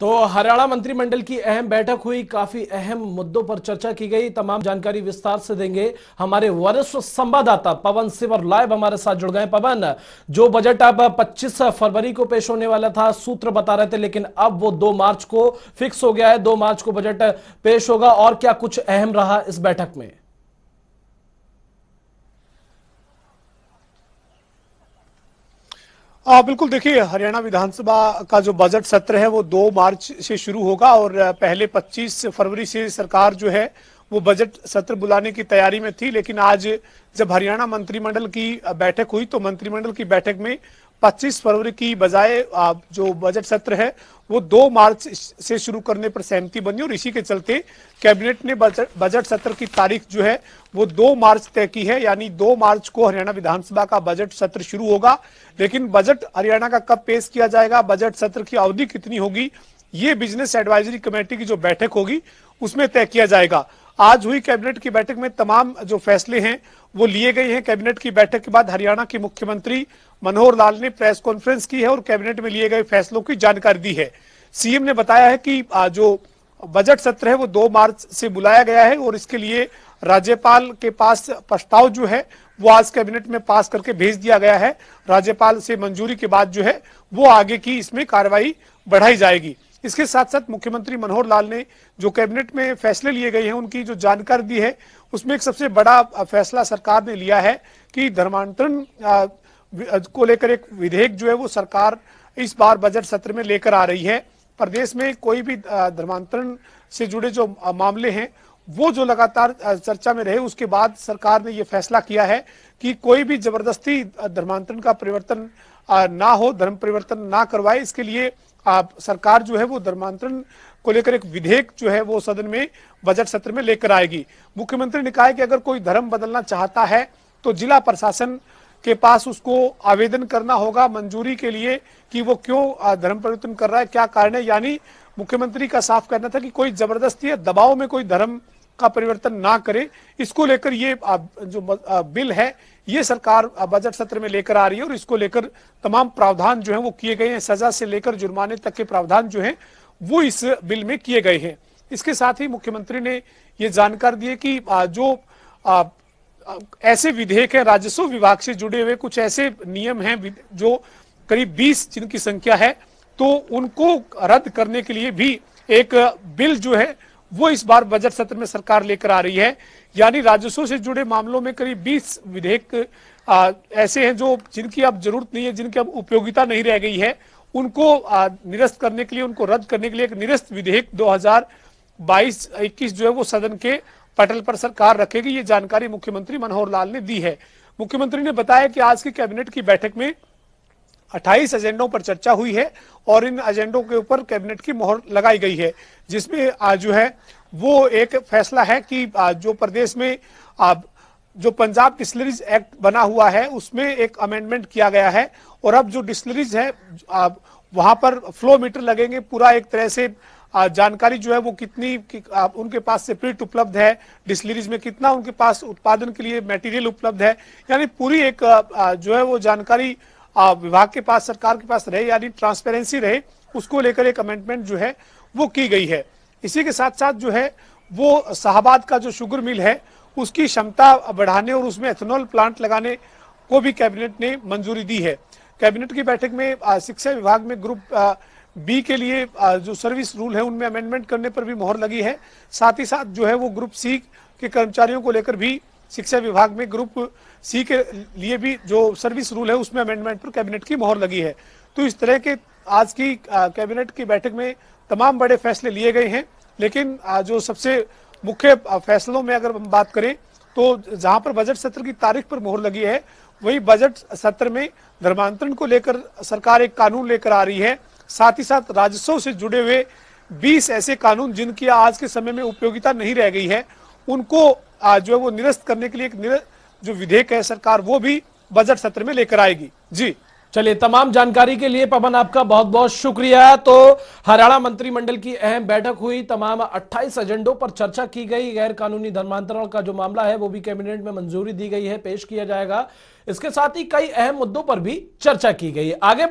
तो हरियाणा मंत्रिमंडल की अहम बैठक हुई काफी अहम मुद्दों पर चर्चा की गई तमाम जानकारी विस्तार से देंगे हमारे वरिष्ठ संवाददाता पवन सिवर लाइव हमारे साथ जुड़ गए पवन जो बजट अब 25 फरवरी को पेश होने वाला था सूत्र बता रहे थे लेकिन अब वो 2 मार्च को फिक्स हो गया है 2 मार्च को बजट पेश होगा और क्या कुछ अहम रहा इस बैठक में आ, हाँ, बिल्कुल देखिए हरियाणा विधानसभा का जो बजट सत्र है वो 2 मार्च से शुरू होगा और पहले 25 फरवरी से सरकार जो है वो बजट सत्र बुलाने की तैयारी में थी लेकिन आज जब हरियाणा मंत्रिमंडल की बैठक हुई तो मंत्रिमंडल की बैठक में 25 फरवरी की बजाय जो बजट सत्र है वो 2 मार्च से शुरू करने पर सहमति बनी और इसी के चलते कैबिनेट ने बजट सत्र की तारीख जो है वो 2 मार्च तय की है यानी 2 मार्च को हरियाणा विधानसभा का बजट सत्र शुरू होगा लेकिन बजट हरियाणा का कब पेश किया जाएगा बजट सत्र की अवधि कितनी होगी ये बिजनेस एडवाइजरी कमेटी की जो बैठक होगी उसमें तय किया जाएगा आज हुई कैबिनेट की बैठक में तमाम जो फैसले हैं वो लिए गए हैं कैबिनेट की बैठक के बाद हरियाणा के मुख्यमंत्री मनोहर लाल ने प्रेस कॉन्फ्रेंस की है और कैबिनेट में लिए गए फैसलों की जानकारी दी है सीएम ने बताया है कि जो बजट सत्र है वो दो मार्च से बुलाया गया है और इसके लिए राज्यपाल के पास प्रस्ताव जो है वो आज कैबिनेट में पास करके भेज दिया गया है राज्यपाल से मंजूरी के बाद जो है वो आगे की इसमें कार्रवाई बढ़ाई जाएगी इसके साथ साथ मुख्यमंत्री मनोहर लाल ने जो कैबिनेट में फैसले लिए गए हैं उनकी जो जानकारी दी है उसमें एक सबसे बड़ा फैसला सरकार ने लिया है कि धर्मांतरण को लेकर एक विधेयक जो है वो सरकार इस बार बजट सत्र में लेकर आ रही है प्रदेश में कोई भी धर्मांतरण से जुड़े जो मामले हैं वो जो लगातार चर्चा में रहे उसके बाद सरकार ने ये फैसला किया है कि कोई भी जबरदस्ती धर्मांतरण का परिवर्तन ना हो धर्म परिवर्तन ना करवाए इसके लिए आप सरकार जो है वो धर्मांतरण को लेकर एक विधेयक जो है वो सदन में बजट सत्र में लेकर आएगी मुख्यमंत्री ने कहा है कि अगर कोई धर्म बदलना चाहता है तो जिला प्रशासन के पास उसको आवेदन करना होगा मंजूरी के लिए कि वो क्यों धर्म परिवर्तन कर रहा है क्या कारण है यानी मुख्यमंत्री का साफ कहना था कि कोई जबरदस्ती या दबाव में कोई धर्म का परिवर्तन ना करे इसको लेकर ये जो बिल है ये सरकार बजट सत्र में लेकर आ रही है और इसको लेकर तमाम प्रावधान जो है वो किए गए हैं सजा से लेकर जुर्माने तक के प्रावधान जो है वो इस बिल में किए गए हैं इसके साथ ही मुख्यमंत्री ने ये जानकारी दी कि जो ऐसे विधेयक है राजस्व विभाग से जुड़े हुए कुछ ऐसे नियम हैं जो करीब 20 जिनकी संख्या है तो उनको रद्द करने के लिए भी एक बिल जो है वो इस बार बजट सत्र में सरकार लेकर आ रही है यानी राजस्व से जुड़े मामलों में करीब 20 विधेयक ऐसे हैं जो जिनकी अब जरूरत नहीं है जिनकी अब उपयोगिता नहीं रह गई है उनको आ, निरस्त करने के लिए उनको रद्द करने के लिए एक निरस्त विधेयक 2022 21 जो है वो सदन के पटल पर सरकार रखेगी ये जानकारी मुख्यमंत्री मनोहर लाल ने दी है मुख्यमंत्री ने बताया कि आज की कैबिनेट की बैठक में 28 एजेंडों पर चर्चा हुई है और इन एजेंडों के ऊपर कैबिनेट की मोहर लगाई गई है जिसमें जो है वो एक फैसला है कि जो प्रदेश में जो पंजाब डिस्लरीज एक्ट बना हुआ है उसमें एक अमेंडमेंट किया गया है और अब जो डिस्लरीज है वहां पर फ्लो मीटर लगेंगे पूरा एक तरह से जानकारी जो है वो कितनी कि, आ, उनके पास से प्रिट उपलब्ध है डिस्लरीज में कितना उनके पास उत्पादन के लिए मटेरियल उपलब्ध है यानी पूरी एक आ, जो है वो जानकारी विभाग के पास सरकार के पास रहे यानी ट्रांसपेरेंसी रहे उसको लेकर एक अमेंडमेंट जो है वो की गई है इसी के साथ साथ जो है वो शाहबाद का जो शुगर मिल है उसकी क्षमता बढ़ाने और उसमें एथेनॉल प्लांट लगाने को भी कैबिनेट ने मंजूरी दी है कैबिनेट की बैठक में शिक्षा विभाग में ग्रुप बी के लिए जो सर्विस रूल है उनमें अमेंडमेंट करने पर भी मोहर लगी है साथ ही साथ जो है वो ग्रुप सी के कर्मचारियों को लेकर भी शिक्षा विभाग में ग्रुप सी के लिए भी जो सर्विस रूल है उसमें अमेंडमेंट पर कैबिनेट की मोहर लगी है तो इस तरह के आज की कैबिनेट की बैठक में तमाम बड़े फैसले लिए गए हैं लेकिन जो सबसे मुख्य फैसलों में अगर हम बात करें तो जहां पर बजट सत्र की तारीख पर मोहर लगी है वही बजट सत्र में धर्मांतरण को लेकर सरकार एक कानून लेकर आ रही है साथ ही साथ राजस्व से जुड़े हुए 20 ऐसे कानून जिनकी आज के समय में उपयोगिता नहीं रह गई है उनको जो है वो निरस्त करने के लिए एक जो विधेयक है सरकार वो भी बजट सत्र में लेकर आएगी जी चलिए तमाम जानकारी के लिए पवन आपका बहुत बहुत शुक्रिया तो हरियाणा मंत्रिमंडल की अहम बैठक हुई तमाम 28 एजेंडों पर चर्चा की गई गैर कानूनी धर्मांतरण का जो मामला है वो भी कैबिनेट में मंजूरी दी गई है पेश किया जाएगा इसके साथ ही कई अहम मुद्दों पर भी चर्चा की गई आगे